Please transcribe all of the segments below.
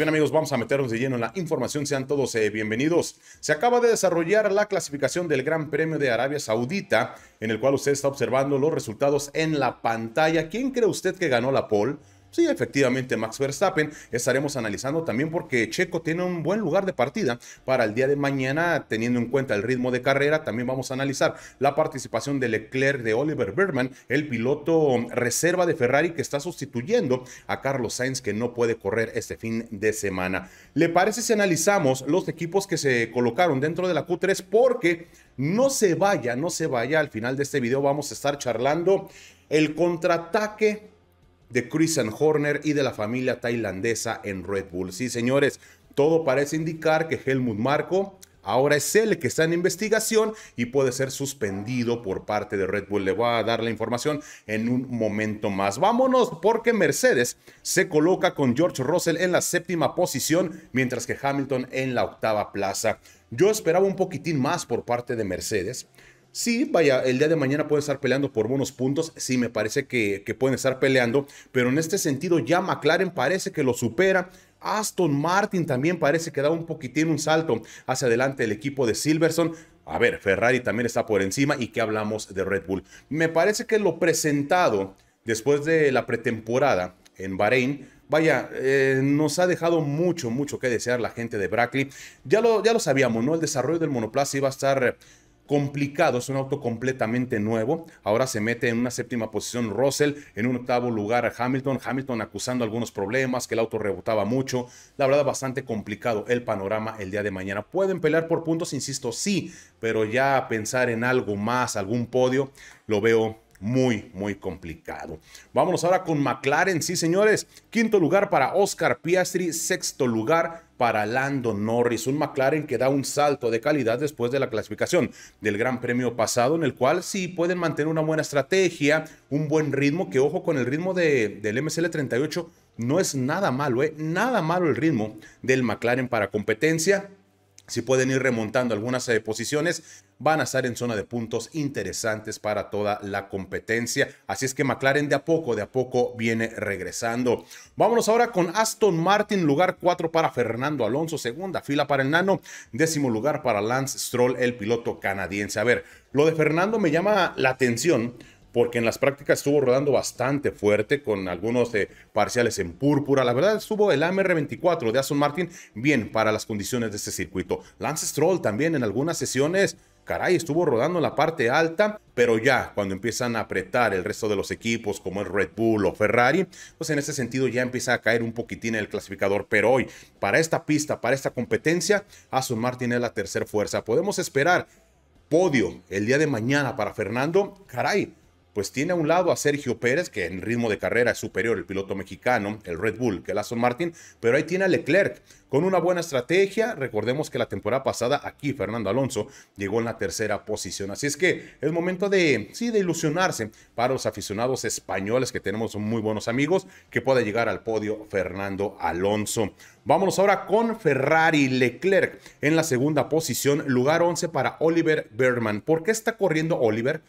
bien amigos, vamos a meternos de lleno en la información. Sean todos eh, bienvenidos. Se acaba de desarrollar la clasificación del Gran Premio de Arabia Saudita, en el cual usted está observando los resultados en la pantalla. ¿Quién cree usted que ganó la pole? Sí, efectivamente, Max Verstappen. Estaremos analizando también porque Checo tiene un buen lugar de partida para el día de mañana, teniendo en cuenta el ritmo de carrera. También vamos a analizar la participación de Leclerc de Oliver Berman, el piloto reserva de Ferrari que está sustituyendo a Carlos Sainz, que no puede correr este fin de semana. ¿Le parece si analizamos los equipos que se colocaron dentro de la Q3? Porque no se vaya, no se vaya. Al final de este video vamos a estar charlando el contraataque de Christian Horner y de la familia tailandesa en Red Bull. Sí, señores, todo parece indicar que Helmut Marco Ahora es el que está en investigación y puede ser suspendido por parte de Red Bull. Le voy a dar la información en un momento más. Vámonos porque Mercedes se coloca con George Russell en la séptima posición, mientras que Hamilton en la octava plaza. Yo esperaba un poquitín más por parte de Mercedes. Sí, vaya, el día de mañana pueden estar peleando por buenos puntos. Sí, me parece que, pueden estar peleando. Pero en este sentido, ya McLaren parece que lo supera. Aston Martin también parece que da un poquitín un salto hacia adelante el equipo de Silverson. A ver, Ferrari también está por encima y que hablamos de Red Bull. Me parece que lo presentado después de la pretemporada en Bahrein, vaya, eh, nos ha dejado mucho, mucho que desear la gente de Brackley. Ya lo, ya lo sabíamos, ¿no? El desarrollo del monoplaza iba a estar complicado, es un auto completamente nuevo. Ahora se mete en una séptima posición Russell, en un octavo lugar a Hamilton. Hamilton acusando algunos problemas, que el auto rebotaba mucho. La verdad, bastante complicado el panorama el día de mañana. Pueden pelear por puntos, insisto, sí, pero ya pensar en algo más, algún podio, lo veo muy, muy complicado. Vámonos ahora con McLaren, sí señores. Quinto lugar para Oscar Piastri, sexto lugar para Lando Norris, un McLaren que da un salto de calidad después de la clasificación del Gran Premio pasado, en el cual sí pueden mantener una buena estrategia, un buen ritmo, que ojo con el ritmo del MCL38, no es nada malo, ¿eh? nada malo el ritmo del McLaren para competencia si pueden ir remontando algunas eh, posiciones, van a estar en zona de puntos interesantes para toda la competencia. Así es que McLaren de a poco, de a poco viene regresando. Vámonos ahora con Aston Martin, lugar 4 para Fernando Alonso, segunda fila para el nano, décimo lugar para Lance Stroll, el piloto canadiense. A ver, lo de Fernando me llama la atención porque en las prácticas estuvo rodando bastante fuerte con algunos eh, parciales en púrpura. La verdad estuvo el AMR24 de Aston Martin bien para las condiciones de este circuito. Lance Stroll también en algunas sesiones caray, estuvo rodando en la parte alta, pero ya cuando empiezan a apretar el resto de los equipos como el Red Bull o Ferrari, pues en ese sentido ya empieza a caer un poquitín el clasificador, pero hoy, para esta pista, para esta competencia, Aston Martin es la tercera fuerza. Podemos esperar podio el día de mañana para Fernando, caray, pues tiene a un lado a Sergio Pérez, que en ritmo de carrera es superior el piloto mexicano, el Red Bull, que el Aston Martin, pero ahí tiene a Leclerc con una buena estrategia. Recordemos que la temporada pasada aquí Fernando Alonso llegó en la tercera posición. Así es que es momento de, sí, de ilusionarse para los aficionados españoles que tenemos muy buenos amigos, que pueda llegar al podio Fernando Alonso. Vámonos ahora con Ferrari Leclerc en la segunda posición, lugar 11 para Oliver Berman. ¿Por qué está corriendo Oliver?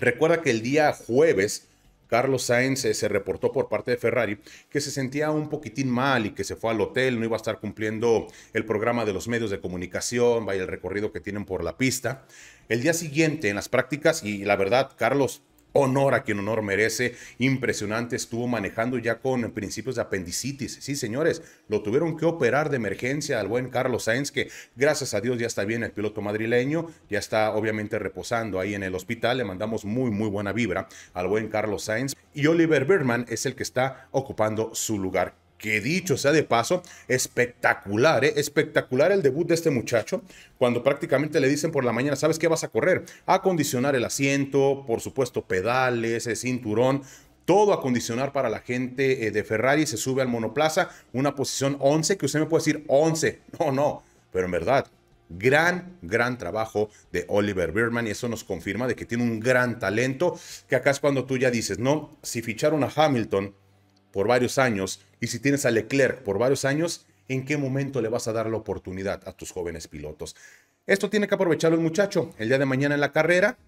Recuerda que el día jueves Carlos Sainz eh, se reportó por parte de Ferrari que se sentía un poquitín mal y que se fue al hotel, no iba a estar cumpliendo el programa de los medios de comunicación, vaya el recorrido que tienen por la pista. El día siguiente en las prácticas, y la verdad, Carlos honor a quien honor merece. Impresionante, estuvo manejando ya con principios de apendicitis. Sí, señores, lo tuvieron que operar de emergencia al buen Carlos Sainz, que gracias a Dios ya está bien el piloto madrileño, ya está obviamente reposando ahí en el hospital. Le mandamos muy, muy buena vibra al buen Carlos Sainz. Y Oliver Berman es el que está ocupando su lugar que dicho sea de paso, espectacular, ¿eh? espectacular el debut de este muchacho, cuando prácticamente le dicen por la mañana, ¿sabes qué vas a correr? Acondicionar el asiento, por supuesto, pedales, eh, cinturón, todo acondicionar para la gente eh, de Ferrari, se sube al monoplaza, una posición 11, que usted me puede decir 11, no, no, pero en verdad, Gran, gran trabajo de Oliver Berman, y eso nos confirma de que tiene un gran talento, que acá es cuando tú ya dices, no, si ficharon a Hamilton por varios años, y si tienes a Leclerc por varios años, ¿en qué momento le vas a dar la oportunidad a tus jóvenes pilotos? Esto tiene que aprovecharlo el muchacho. El día de mañana en la carrera,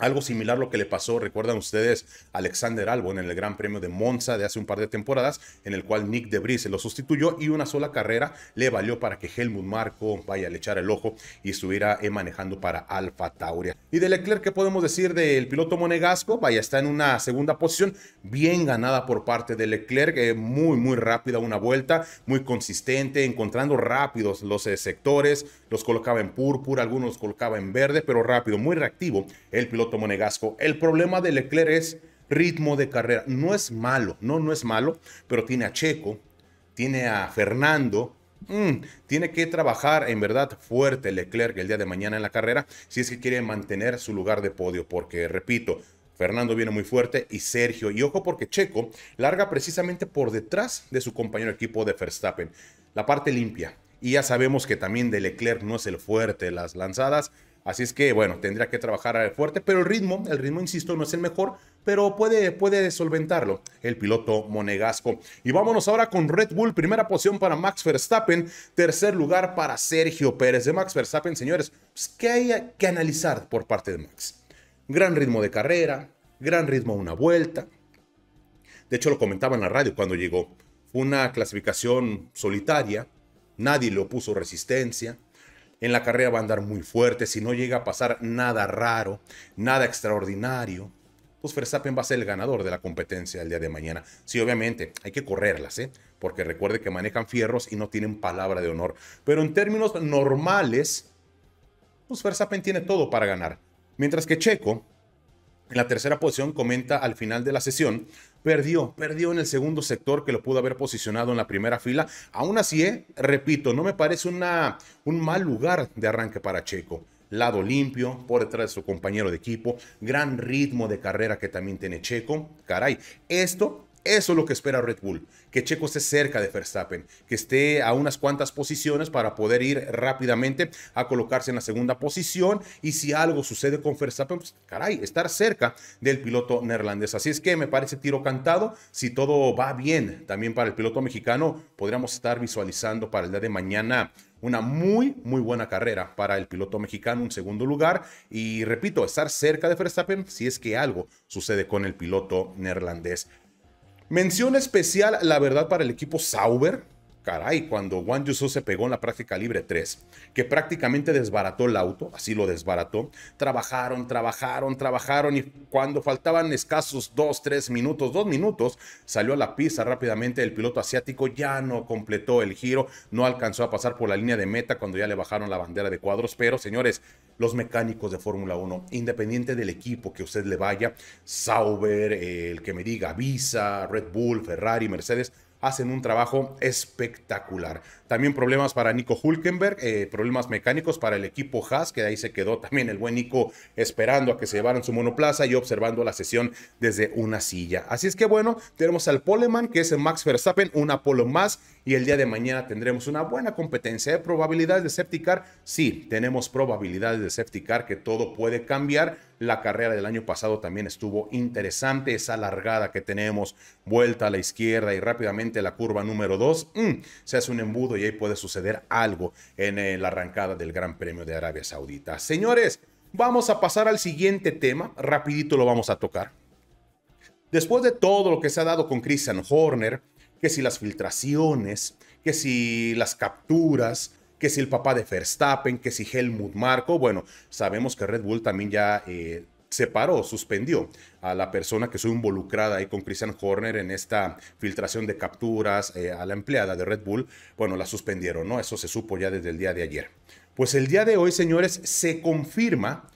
algo similar a lo que le pasó, recuerdan ustedes, a Alexander Albon en el Gran Premio de Monza de hace un par de temporadas, en el cual Nick de Debris se lo sustituyó y una sola carrera le valió para que Helmut Marco vaya a le echar el ojo y estuviera eh, manejando para Alfa Tauria. Y de Leclerc, ¿qué podemos decir del piloto monegasco? Vaya, está en una segunda posición, bien ganada por parte de Leclerc, es eh, muy, muy rápida una vuelta, muy consistente, encontrando rápidos los eh, sectores, los colocaba en púrpura, algunos los colocaba en verde, pero rápido, muy reactivo el piloto Tomonegasco, El problema de Leclerc es ritmo de carrera. No es malo, no, no es malo, pero tiene a Checo, tiene a Fernando. Mm, tiene que trabajar en verdad fuerte Leclerc el día de mañana en la carrera si es que quiere mantener su lugar de podio, porque repito, Fernando viene muy fuerte y Sergio. Y ojo porque Checo larga precisamente por detrás de su compañero equipo de Verstappen. La parte limpia. Y ya sabemos que también de Leclerc no es el fuerte las lanzadas. Así es que, bueno, tendría que trabajar fuerte, pero el ritmo, el ritmo, insisto, no es el mejor, pero puede, puede solventarlo el piloto monegasco. Y vámonos ahora con Red Bull, primera posición para Max Verstappen, tercer lugar para Sergio Pérez. De Max Verstappen, señores, pues, ¿qué hay que analizar por parte de Max? Gran ritmo de carrera, gran ritmo a una vuelta. De hecho, lo comentaba en la radio cuando llegó. Una clasificación solitaria, nadie le puso resistencia en la carrera va a andar muy fuerte, si no llega a pasar nada raro, nada extraordinario, pues Verstappen va a ser el ganador de la competencia el día de mañana. Sí, obviamente, hay que correrlas, ¿eh? porque recuerde que manejan fierros y no tienen palabra de honor. Pero en términos normales, pues Verstappen tiene todo para ganar. Mientras que Checo, en la tercera posición comenta al final de la sesión, perdió, perdió en el segundo sector que lo pudo haber posicionado en la primera fila. Aún así, eh, repito, no me parece una, un mal lugar de arranque para Checo. Lado limpio, por detrás de su compañero de equipo, gran ritmo de carrera que también tiene Checo. Caray, esto eso es lo que espera Red Bull, que Checo esté cerca de Verstappen, que esté a unas cuantas posiciones para poder ir rápidamente a colocarse en la segunda posición y si algo sucede con Verstappen, pues caray, estar cerca del piloto neerlandés. Así es que me parece tiro cantado, si todo va bien también para el piloto mexicano, podríamos estar visualizando para el día de mañana una muy, muy buena carrera para el piloto mexicano, un segundo lugar. Y repito, estar cerca de Verstappen si es que algo sucede con el piloto neerlandés. Mención especial, la verdad, para el equipo Sauber. Caray, cuando Juan Yusu se pegó en la práctica libre 3, que prácticamente desbarató el auto, así lo desbarató, trabajaron, trabajaron, trabajaron y cuando faltaban escasos 2, 3 minutos, 2 minutos, salió a la pista rápidamente el piloto asiático, ya no completó el giro, no alcanzó a pasar por la línea de meta cuando ya le bajaron la bandera de cuadros, pero señores, los mecánicos de Fórmula 1, independiente del equipo que usted le vaya, Sauber, el que me diga, Visa, Red Bull, Ferrari, Mercedes, hacen un trabajo espectacular. También problemas para Nico Hulkenberg, eh, problemas mecánicos para el equipo Haas, que ahí se quedó también el buen Nico esperando a que se llevaran su monoplaza y observando la sesión desde una silla. Así es que bueno, tenemos al Poleman, que es el Max Verstappen, un Apolo más, y el día de mañana tendremos una buena competencia. de ¿eh? probabilidades de safety Sí, tenemos probabilidades de safety que todo puede cambiar la carrera del año pasado también estuvo interesante, esa largada que tenemos, vuelta a la izquierda y rápidamente la curva número 2, mm, se hace un embudo y ahí puede suceder algo en eh, la arrancada del Gran Premio de Arabia Saudita. Señores, vamos a pasar al siguiente tema, rapidito lo vamos a tocar. Después de todo lo que se ha dado con Christian Horner, que si las filtraciones, que si las capturas, que si el papá de Verstappen, que si Helmut Marco, bueno, sabemos que Red Bull también ya eh, se separó, suspendió a la persona que fue involucrada ahí con Christian Horner en esta filtración de capturas eh, a la empleada de Red Bull, bueno, la suspendieron, ¿no? Eso se supo ya desde el día de ayer. Pues el día de hoy, señores, se confirma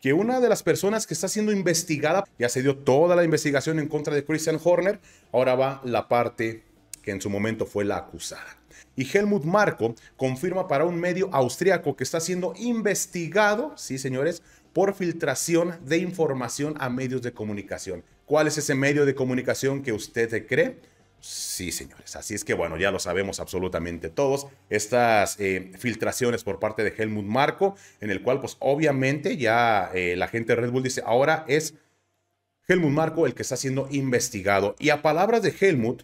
que una de las personas que está siendo investigada, ya se dio toda la investigación en contra de Christian Horner, ahora va la parte que en su momento fue la acusada. Y Helmut Marco confirma para un medio austriaco que está siendo investigado, sí señores, por filtración de información a medios de comunicación. ¿Cuál es ese medio de comunicación que usted cree? Sí, señores. Así es que bueno, ya lo sabemos absolutamente todos. Estas eh, filtraciones por parte de Helmut Marco, en el cual pues obviamente ya eh, la gente de Red Bull dice, ahora es Helmut Marco el que está siendo investigado. Y a palabras de Helmut,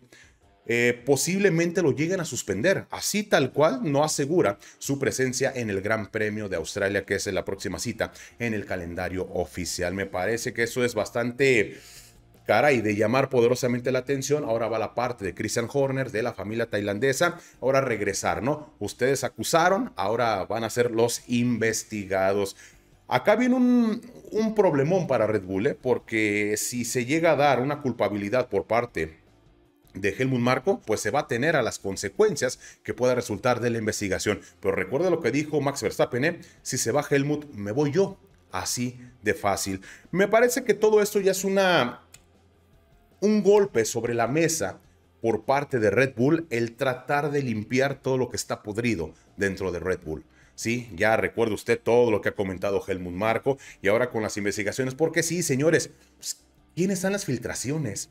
eh, posiblemente lo lleguen a suspender. Así tal cual no asegura su presencia en el Gran Premio de Australia, que es la próxima cita en el calendario oficial. Me parece que eso es bastante... cara y de llamar poderosamente la atención, ahora va la parte de Christian Horner, de la familia tailandesa, ahora regresar, ¿no? Ustedes acusaron, ahora van a ser los investigados. Acá viene un, un problemón para Red Bull, ¿eh? porque si se llega a dar una culpabilidad por parte de Helmut Marco, pues se va a tener a las consecuencias que pueda resultar de la investigación. Pero recuerda lo que dijo Max Verstappen, ¿eh? si se va Helmut, me voy yo. Así de fácil. Me parece que todo esto ya es una un golpe sobre la mesa por parte de Red Bull el tratar de limpiar todo lo que está podrido dentro de Red Bull. Sí, ya recuerda usted todo lo que ha comentado Helmut Marco y ahora con las investigaciones, porque sí, señores, pues, ¿quiénes están las filtraciones?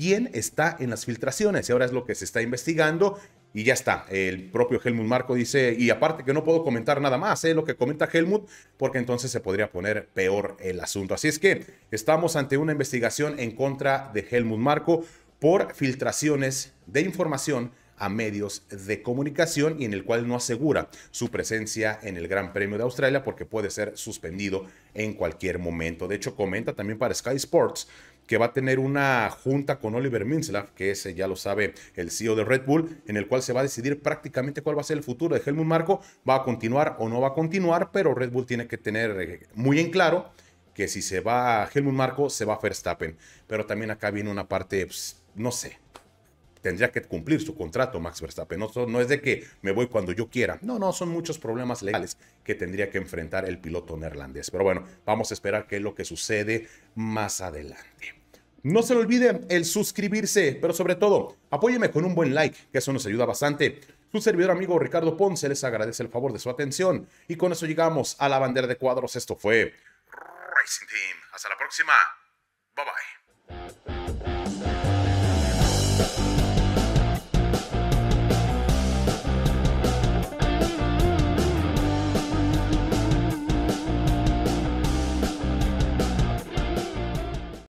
quién está en las filtraciones. Y ahora es lo que se está investigando y ya está. El propio Helmut Marco dice, y aparte que no puedo comentar nada más, ¿eh? lo que comenta Helmut, porque entonces se podría poner peor el asunto. Así es que estamos ante una investigación en contra de Helmut Marco por filtraciones de información a medios de comunicación y en el cual no asegura su presencia en el Gran Premio de Australia porque puede ser suspendido en cualquier momento. De hecho, comenta también para Sky Sports que va a tener una junta con Oliver Minslav, que ese ya lo sabe, el CEO de Red Bull, en el cual se va a decidir prácticamente cuál va a ser el futuro de Helmut Marco, va a continuar o no va a continuar, pero Red Bull tiene que tener eh, muy en claro que si se va a Helmut Marco, se va a Verstappen. Pero también acá viene una parte, pues, no sé, tendría que cumplir su contrato Max Verstappen. no, es de que me voy cuando yo quiera. No, no, son muchos problemas legales que tendría que enfrentar el piloto neerlandés. Pero bueno, vamos a esperar qué es lo que sucede más adelante. No se le olvide el suscribirse, pero sobre todo, apóyeme con un buen like, que eso nos ayuda bastante. Su servidor amigo Ricardo Ponce les agradece el favor de su atención. Y con eso llegamos a la bandera de cuadros. Esto fue Racing Team. Hasta la próxima. Bye bye.